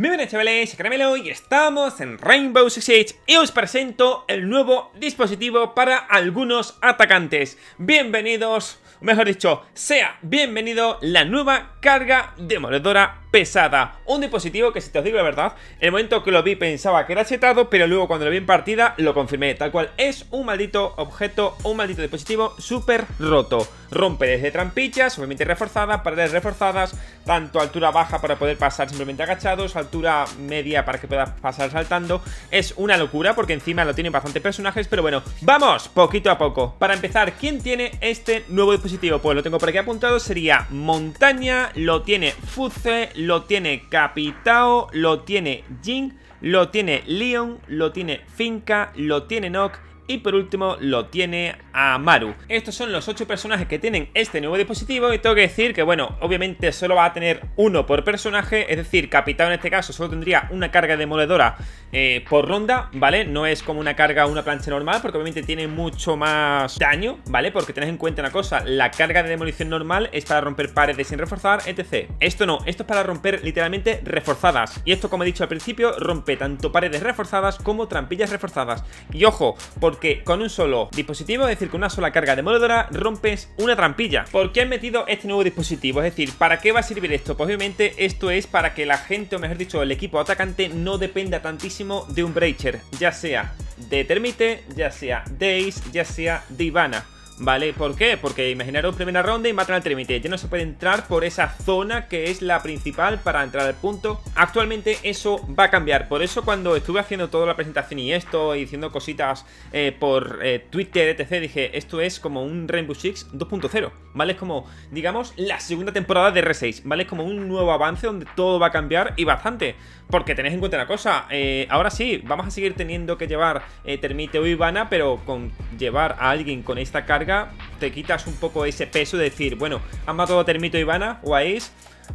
Muy buenas chavales, Caramelo y estamos en Rainbow Six Siege y os presento el nuevo dispositivo para algunos atacantes. Bienvenidos, mejor dicho, sea bienvenido la nueva carga demoledora pesada. Un dispositivo que, si te os digo la verdad, el momento que lo vi pensaba que era chetado, pero luego cuando lo vi en partida lo confirmé. Tal cual, es un maldito objeto, un maldito dispositivo súper roto. Rompe desde trampillas, obviamente reforzada, paredes reforzadas, tanto altura baja para poder pasar simplemente agachados, altura media para que pueda pasar saltando. Es una locura porque encima lo tienen bastantes personajes, pero bueno, vamos poquito a poco. Para empezar, ¿quién tiene este nuevo dispositivo? Pues lo tengo por aquí apuntado, sería Montaña, lo tiene Fuce, lo tiene Capitao, lo tiene Jin, lo tiene Leon, lo tiene Finca, lo tiene Nock y por último lo tiene a Maru. Estos son los 8 personajes que tienen este nuevo dispositivo y tengo que decir que, bueno, obviamente solo va a tener uno por personaje, es decir, Capitán en este caso solo tendría una carga demoledora eh, por ronda, ¿vale? No es como una carga una plancha normal, porque obviamente tiene mucho más daño, ¿vale? Porque tenés en cuenta una cosa, la carga de demolición normal es para romper paredes sin reforzar, etc. Esto no, esto es para romper literalmente reforzadas. Y esto, como he dicho al principio, rompe tanto paredes reforzadas como trampillas reforzadas. Y ojo, porque con un solo dispositivo, es decir, con una sola carga demoledora rompes una trampilla. ¿Por qué han metido este nuevo dispositivo? Es decir, ¿para qué va a servir esto? Pues obviamente esto es para que la gente, o mejor dicho, el equipo atacante no dependa tantísimo de un Breacher, ya sea de Termite, ya sea de Ace, ya sea de Ivana. ¿Vale? ¿Por qué? Porque imaginaros primera ronda y matan al Termite, Ya no se puede entrar por esa zona que es la principal para entrar al punto. Actualmente eso va a cambiar. Por eso cuando estuve haciendo toda la presentación y esto, y diciendo cositas eh, por eh, Twitter, etc., dije, esto es como un Rainbow Six 2.0, ¿vale? Es como, digamos, la segunda temporada de R6, ¿vale? Es como un nuevo avance donde todo va a cambiar y bastante. Porque tenéis en cuenta una cosa, eh, ahora sí, vamos a seguir teniendo que llevar Termite o Ivana, pero con llevar a alguien con esta carga te quitas un poco ese peso de decir, bueno, han matado a Termito y Ivana o a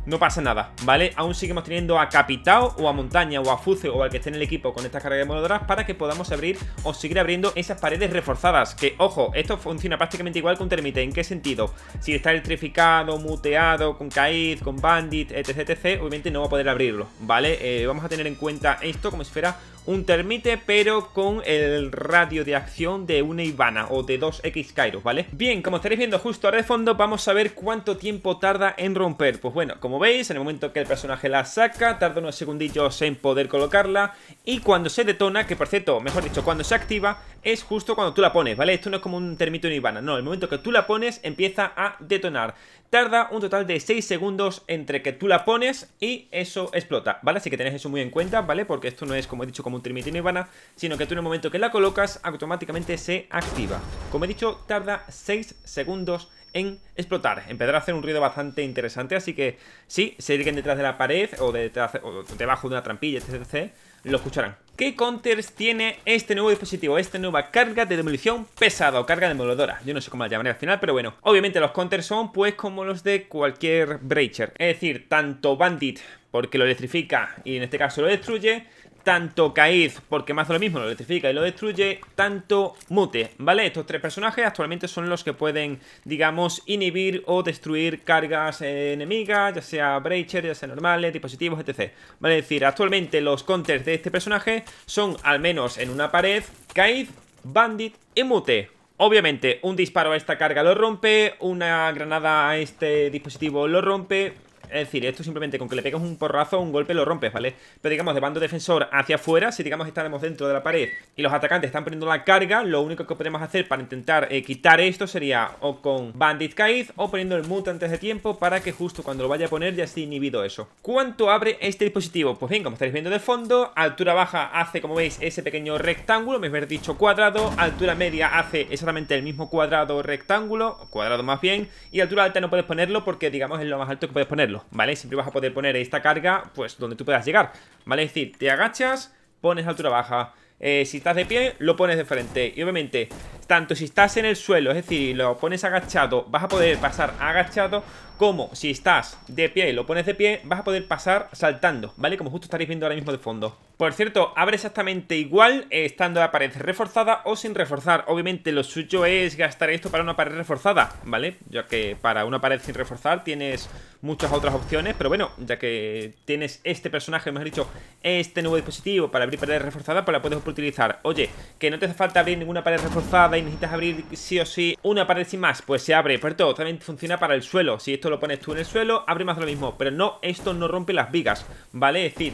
no pasa nada, ¿vale? Aún seguimos teniendo a Capitao o a Montaña o a Fuce o al que esté en el equipo con estas cargas de moladoras para que podamos abrir o seguir abriendo esas paredes reforzadas. Que, ojo, esto funciona prácticamente igual con Termite. ¿En qué sentido? Si está electrificado, muteado, con Caíd, con Bandit, etc, etc, obviamente no va a poder abrirlo, ¿vale? Eh, vamos a tener en cuenta esto como si fuera un termite, pero con el radio de acción de una Ivana o de 2X Kairos, ¿vale? Bien, como estaréis viendo justo ahora de fondo, vamos a ver cuánto tiempo tarda en romper. Pues bueno, como veis, en el momento que el personaje la saca, tarda unos segundillos en poder colocarla y cuando se detona, que por cierto, mejor dicho, cuando se activa, es justo cuando tú la pones, ¿vale? Esto no es como un termite o una Ivana, no, el momento que tú la pones empieza a detonar. Tarda un total de 6 segundos entre que tú la pones y eso explota, ¿vale? Así que tenéis eso muy en cuenta, ¿vale? Porque esto no es, como he dicho, como un trimitino Ivana, sino que tú en el momento que la colocas automáticamente se activa. Como he dicho, tarda 6 segundos en explotar. Empezará a hacer un ruido bastante interesante, así que si se alguien detrás de la pared o, detrás, debajo de una trampilla, etc., lo escucharán. ¿Qué counters tiene este nuevo dispositivo? Esta nueva carga de demolición pesada o carga demoledora. Yo no sé cómo la llamaré al final, pero bueno. Obviamente los counters son pues como los de cualquier Breacher. Es decir, tanto Bandit porque lo electrifica y en este caso lo destruye, tanto Caiz porque más lo mismo, lo electrifica y lo destruye, tanto Mute, ¿vale? Estos tres personajes actualmente son los que pueden, digamos, inhibir o destruir cargas eh, enemigas, ya sea Breacher, ya sea normales, dispositivos, etc. Vale, es decir, actualmente los counters de este personaje son, al menos en una pared, Caiz Bandit y Mute. Obviamente, un disparo a esta carga lo rompe, una granada a este dispositivo lo rompe, es decir, esto simplemente con que le pegas un porrazo o un golpe lo rompes, ¿vale? Pero digamos, de bando defensor hacia afuera, si digamos estaremos dentro de la pared y los atacantes están poniendo la carga, lo único que podemos hacer para intentar eh, quitar esto sería o con Bandit Kaiz o poniendo el mute antes de tiempo para que justo cuando lo vaya a poner ya esté inhibido eso. ¿Cuánto abre este dispositivo? Pues bien, como estáis viendo de fondo, altura baja hace, como veis, ese pequeño rectángulo, me habéis dicho cuadrado, altura media hace exactamente el mismo cuadrado rectángulo, cuadrado más bien, y altura alta no puedes ponerlo porque digamos es lo más alto que puedes ponerlo. ¿vale? Siempre vas a poder poner esta carga, pues, donde tú puedas llegar, ¿vale? Es decir, te agachas, pones altura baja, eh, si estás de pie, lo pones de frente. Y obviamente, tanto si estás en el suelo, es decir, lo pones agachado, vas a poder pasar agachado, como si estás de pie y lo pones de pie, vas a poder pasar saltando, ¿vale? Como justo estaréis viendo ahora mismo de fondo. Por cierto, abre exactamente igual eh, estando la pared reforzada o sin reforzar. Obviamente lo suyo es gastar esto para una pared reforzada, ¿vale? Ya que para una pared sin reforzar tienes muchas otras opciones, pero bueno, ya que tienes este personaje, mejor dicho, este nuevo dispositivo para abrir paredes reforzadas, pues la puedes utilizar. Oye, que no te hace falta abrir ninguna pared reforzada y necesitas abrir sí o sí una pared sin más, pues se abre. por todo también funciona para el suelo. Si esto lo pones tú en el suelo, abre más lo mismo. Pero no, esto no rompe las vigas, ¿vale? Es decir,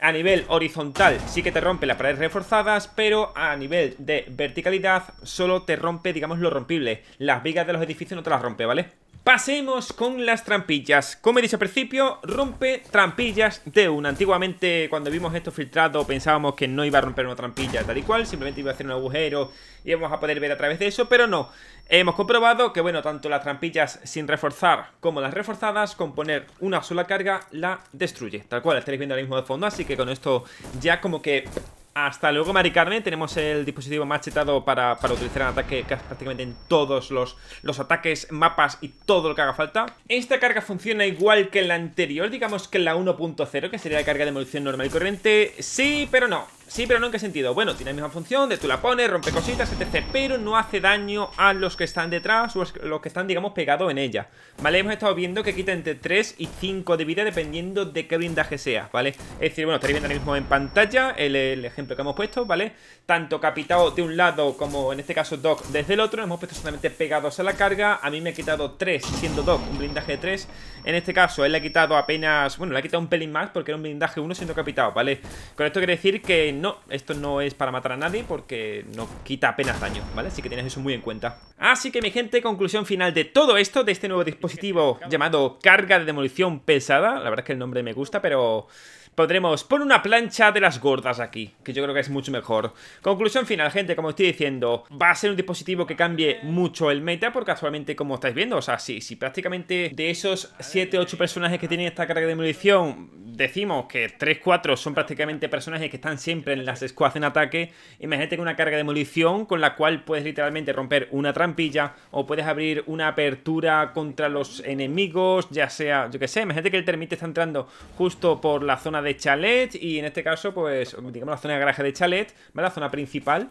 a nivel horizontal sí que te rompe las paredes reforzadas, pero a nivel de verticalidad solo te rompe, digamos, lo rompible. Las vigas de los edificios no te las rompe, ¿vale? Pasemos con las trampillas. Como he dicho al principio, rompe trampillas de una. Antiguamente, cuando vimos esto filtrado, pensábamos que no iba a romper una trampilla tal y cual, simplemente iba a hacer un agujero y vamos a poder ver a través de eso, pero no. Hemos comprobado que, bueno, tanto las trampillas sin reforzar como las reforzadas, con poner una sola carga, la destruye. Tal cual, estaréis viendo ahora mismo de fondo, así que con esto ya como que hasta luego, Mari Carmen. Tenemos el dispositivo machetado para, para utilizar en ataque prácticamente en todos los, los ataques, mapas y todo lo que haga falta. Esta carga funciona igual que la anterior, digamos que la 1.0, que sería la carga de evolución normal y corriente. Sí, pero no. Sí, pero no en qué sentido. Bueno, tiene la misma función, de tú la pones, rompe cositas, etc. Pero no hace daño a los que están detrás o los que están, digamos, pegados en ella. ¿Vale? Hemos estado viendo que quita entre 3 y 5 de vida dependiendo de qué blindaje sea, ¿vale? Es decir, bueno, estaréis viendo ahora mismo en pantalla el, ejemplo que hemos puesto, ¿vale? Tanto capitado de un lado como en este caso Doc desde el otro. Hemos puesto solamente pegados a la carga. A mí me ha quitado 3, siendo Doc un blindaje de 3. En este caso, él le ha quitado apenas... Bueno, le ha quitado un pelín más porque era un blindaje 1 siendo capitado, ¿vale? Con esto quiere decir que no, esto no es para matar a nadie porque no quita apenas daño, ¿vale? Así que tienes eso muy en cuenta. Así que mi gente, conclusión final de todo esto, de este nuevo dispositivo llamado carga de demolición pesada. La verdad es que el nombre me gusta, pero... Podremos poner una plancha de las gordas aquí, que yo creo que es mucho mejor. Conclusión final, gente, como estoy diciendo, va a ser un dispositivo que cambie mucho el meta, porque actualmente, como estáis viendo, o sea, si, prácticamente de esos 7-8 personajes que tienen esta carga de munición, decimos que 3-4 son prácticamente personajes que están siempre en las escuas en ataque, imagínate que una carga de demolición con la cual puedes literalmente romper una trampilla o puedes abrir una apertura contra los enemigos, ya sea, yo que sé, imagínate que el termite está entrando justo por la zona de chalet y en este caso, pues, digamos la zona de garaje de chalet, ¿vale? La zona principal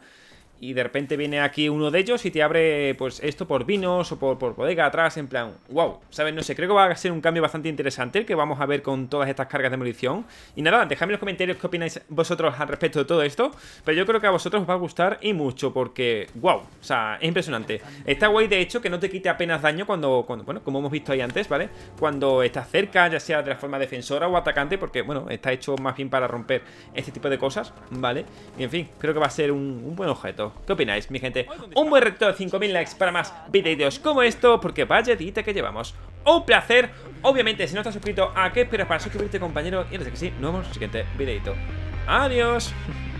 y de repente viene aquí uno de ellos y te abre pues esto por vinos o por, bodega atrás, en plan, wow, ¿sabes? No sé, creo que va a ser un cambio bastante interesante el que vamos a ver con todas estas cargas de munición. Y nada, dejadme en los comentarios qué opináis vosotros al respecto de todo esto, pero yo creo que a vosotros os va a gustar y mucho porque, wow, o sea, es impresionante. Está guay de hecho que no te quite apenas daño cuando, cuando bueno, como hemos visto ahí antes, ¿vale? Cuando estás cerca, ya sea de la forma defensora o atacante, porque, bueno, está hecho más bien para romper este tipo de cosas, ¿vale? Y en fin, creo que va a ser un buen objeto. ¿Qué opináis, mi gente? Un buen reto de 5000 likes para más vídeos como esto, porque vaya dita que llevamos. Un placer. Obviamente, si no estás suscrito, ¿a qué esperas para suscribirte, compañero? Y antes de que sí, nos vemos en el siguiente videito. Adiós.